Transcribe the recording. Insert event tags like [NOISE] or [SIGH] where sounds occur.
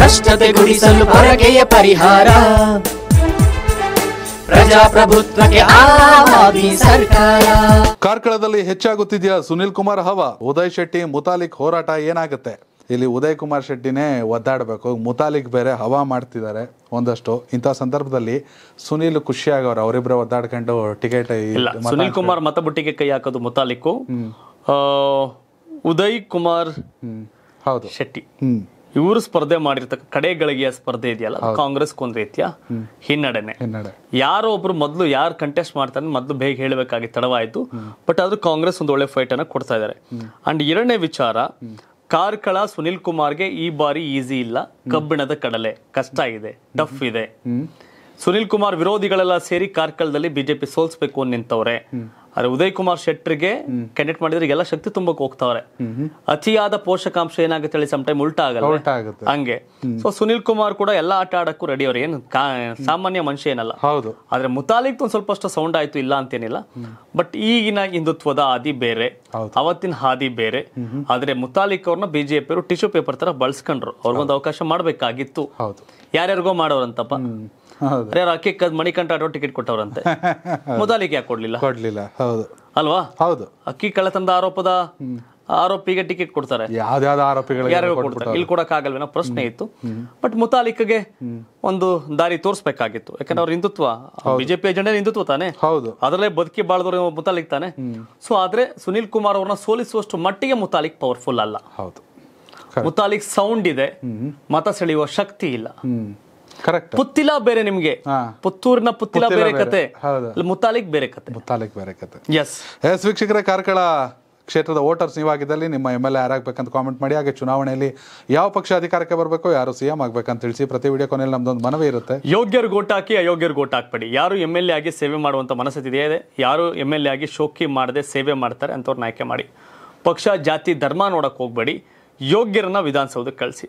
ಭ್ರಷ್ಟತೆ ಗುಡಿಸಲು ಹೊರಗೆಯ ಪರಿಹಾರ ಪ್ರಜಾಪ್ರಭುತ್ವಕ್ಕೆ ಸರ್ಕಾರ ಕಾರ್ಕಳದಲ್ಲಿ ಹೆಚ್ಚಾಗುತ್ತಿದೆಯ ಸುನಿಲ್ ಕುಮಾರ್ ಹವಾ ಉದಯ್ ಶೆಟ್ಟಿ ಮುತಾಲಿಕ್ ಹೋರಾಟ ಏನಾಗುತ್ತೆ ಇಲ್ಲಿ ಉದಯ್ ಕುಮಾರ್ ಶೆಟ್ಟಿನೇ ಒದ್ದಾಡಬೇಕು ಮುತಾಲಿಕ್ ಬೇರೆ ಹವಾ ಮಾಡ್ತಿದ್ದಾರೆ ಒಂದಷ್ಟು ಇಂಥ ಸಂದರ್ಭದಲ್ಲಿ ಸುನೀಲ್ ಖುಷಿ ಆಗೋರು ಅವರಿಬ್ಬರ ಒದ್ದಾಡ್ಕೊಂಡು ಟಿಕೆಟ್ ಇಲ್ಲ ಸುನಿಲ್ ಕುಮಾರ್ ಮತಬುಟ್ಟಿಗೆ ಕೈ ಹಾಕೋದು ಮುತಾಲಿಕ್ ಉದಯ್ ಕುಮಾರ್ ಹೌದು ಶೆಟ್ಟಿ ಹ್ಮ್ ಇವರು ಸ್ಪರ್ಧೆ ಮಾಡಿರ್ತಕ್ಕ ಕಡೆ ಸ್ಪರ್ಧೆ ಇದೆಯಲ್ಲ ಕಾಂಗ್ರೆಸ್ ಒಂದ್ ರೀತಿಯ ಹಿನ್ನಡೆನೆ ಯಾರೋ ಒಬ್ರು ಮೊದಲು ಯಾರು ಕಂಟೆಸ್ಟ್ ಮಾಡ್ತಾರೆ ಮೊದಲು ಬೇಗ ಹೇಳಬೇಕಾಗಿ ತಡವಾಯಿತು ಬಟ್ ಆದ್ರೂ ಕಾಂಗ್ರೆಸ್ ಒಂದು ಒಳ್ಳೆ ಫೈಟ್ ಅನ್ನ ಕೊಡ್ತಾ ಇದ್ದಾರೆ ಅಂಡ್ ಎರಡನೇ ವಿಚಾರ ಕಾರ್ಕಳ ಸುನಿಲ್ ಕುಮಾರ್ಗೆ ಈ ಬಾರಿ ಈಸಿ ಇಲ್ಲ ಕಬ್ಬಿಣದ ಕಡಲೆ ಕಷ್ಟ ಇದೆ ಟಫ್ ಇದೆ ಸುನಿಲ್ ಕುಮಾರ್ ವಿರೋಧಿಗಳೆಲ್ಲ ಸೇರಿ ಕಾರ್ಕಳದಲ್ಲಿ ಬಿಜೆಪಿ ಸೋಲ್ಸ್ಬೇಕು ನಿಂತವ್ರೆ ಆದ್ರೆ ಉದಯ್ ಕುಮಾರ್ ಶೆಟ್ಟರ್ಗೆ ಕನೆಕ್ಟ್ ಮಾಡಿದ್ರೆ ಎಲ್ಲ ಶಕ್ತಿ ತುಂಬಕ್ ಹೋಗ್ತಾವ್ರೆ ಅತಿಯಾದ ಪೋಷಕಾಂಶ ಏನಾಗುತ್ತೆ ಹೇಳಿ ಟೈಮ್ ಉಲ್ಟಾ ಆಗಲ್ಲ ಹಂಗೆ ಸೊ ಸುನಿಲ್ ಕುಮಾರ್ ಕೂಡ ಎಲ್ಲಾ ಆಟ ಆಡಕ್ಕೂ ರೆಡಿ ಅವ್ರ ಏನು ಸಾಮಾನ್ಯ ಮನುಷ್ಯ ಏನಲ್ಲ ಹೌದು ಆದ್ರೆ ಮುತಾಲಿಕ್ ಒಂದ್ ಸ್ವಲ್ಪ ಅಷ್ಟು ಸೌಂಡ್ ಆಯ್ತು ಇಲ್ಲ ಅಂತೇನಿಲ್ಲ ಬಟ್ ಈಗಿನ ಹಿಂದುತ್ವದ ಹಾದಿ ಬೇರೆ ಅವತ್ತಿನ ಹಾದಿ ಬೇರೆ ಆದ್ರೆ ಮುತಾಲಿಕ್ ಅವ್ರನ್ನ ಬಿಜೆಪಿ ಟಿಶ್ಯೂ ಪೇಪರ್ ತರ ಬಳಸ್ಕೊಂಡ್ರು ಅವ್ರಿಗೊಂದು ಅವಕಾಶ ಮಾಡ್ಬೇಕಾಗಿತ್ತು ಯಾರ್ಯಾರಿಗೋ ಮಾಡೋರಂತಪ್ಪ ಯಾರು ಕದ್ ಮಣಿಕಂಠ ಆಡೋ ಟಿಕೆಟ್ ಕೊಟ್ಟವ್ರಂತೆ [LAUGHS] ಮೊದಲಿಗೆ ಯಾಕೆ ಕೊಡ್ಲಿಲ್ಲ ಕೊಡ್ಲಿಲ್ಲ ಹೌದು ಅಲ್ವಾ ಹೌದು ಅಕ್ಕಿ ಕಳ್ಳತನದ ಆರೋಪದ ಆರೋಪಿಗೆ ಟಿಕೆಟ್ ಕೊಡ್ತಾರೆ ಯಾವ್ದಾವ್ದು ಆರೋಪಿಗಳಿಗೆ ಕೊಡ್ತಾರೆ ಇಲ್ಲಿ ಕೊಡಕ್ಕಾಗಲ್ವೇನೋ ಪ್ರಶ್ನೆ ಇತ್ತು ಬಟ್ ಮುತಾಲಿಕ್ಗೆ ಒಂದು ದಾರಿ ತೋರಿಸಬೇಕಾಗಿತ್ತು ಯಾಕಂದ್ರೆ ಅವ್ರ ಹಿಂದುತ್ವ ಬಿಜೆಪಿ ಅಜೆಂಡೆ ಹಿಂದುತ್ವ ತಾನೆ ಹೌದು ಅದರಲ್ಲೇ ಬದುಕಿ ಬಾಳ್ದವ್ರ ಮುತಾಲಿಕ್ ತಾನೆ ಸೊ ಆದ್ರೆ ಸುನಿಲ್ ಕುಮಾರ್ ಅವ್ರನ್ನ ಸೋಲಿಸುವಷ್ಟು ಮಟ್ಟಿಗೆ ಮುತಾಲಿಕ್ ಪವರ್ಫುಲ್ ಅಲ್ಲ ಹೌದು ಮುತಾಲಿಕ್ ಸೌಂಡ್ ಇದೆ ಮತ ಸೆಳೆಯುವ ಶಕ್ತಿ ಇಲ್ಲ ಕರೆಕ್ಟ್ ಪುತ್ತಿಲ ಬೇರೆ ನಿಮ್ಗೆ ಪುತ್ತೂರಿನ ಪುತ್ತಿಲ ಬೇರೆ ಕತೆ ಮುತಾಲಿಕ್ ಬೇರೆ ಕತೆ ಮುತಾಲಿಕ್ ಬೇರೆ ಕತೆ ಎಸ್ ಎಸ್ ವೀಕ್ಷಕರೇ ಕಾರ್ಕಳ ಕ್ಷೇತ್ರದ ವೋಟರ್ಸ್ ನೀವಾಗಿದ್ದಲ್ಲಿ ನಿಮ್ಮ ಎಮ್ ಎಲ್ ಎ ಯಾರಾಗಬೇಕಂತ ಕಾಮೆಂಟ್ ಮಾಡಿ ಹಾಗೆ ಚುನಾವಣೆಯಲ್ಲಿ ಯಾವ ಪಕ್ಷ ಅಧಿಕಾರಕ್ಕೆ ಬರಬೇಕು ಯಾರು ಸಿಎಂ ಆಗಬೇಕಂತ ತಿಳಿಸಿ ಪ್ರತಿ ವಿಡಿಯೋ ಕೊನೆಯಲ್ಲಿ ನಮ್ದೊಂದು ಮನವಿ ಇರುತ್ತೆ ಯೋಗ್ಯರು ಗೋಟ್ ಹಾಕಿ ಅಯೋಗ್ಯರು ಗೋಟ್ ಹಾಕ್ಬೇಡಿ ಯಾರು ಎಮ್ ಎಲ್ ಎ ಆಗಿ ಸೇವೆ ಮಾಡುವಂಥ ಮನಸ್ಥಿತಿ ಇದೆ ಯಾರು ಎಮ್ ಎಲ್ ಎ ಆಗಿ ಶೋಕಿ ಮಾಡದೆ ಸೇವೆ ಮಾಡ್ತಾರೆ ಅಂತವ್ರನ್ನ ಆಯ್ಕೆ ಮಾಡಿ ಪಕ್ಷ ಜಾತಿ ಧರ್ಮ ನೋಡಕ್ಕೆ ಹೋಗ್ಬೇಡಿ ಯೋಗ್ಯರನ್ನ ವಿಧಾನಸೌಧಕ್ಕೆ ಕಳಿಸಿ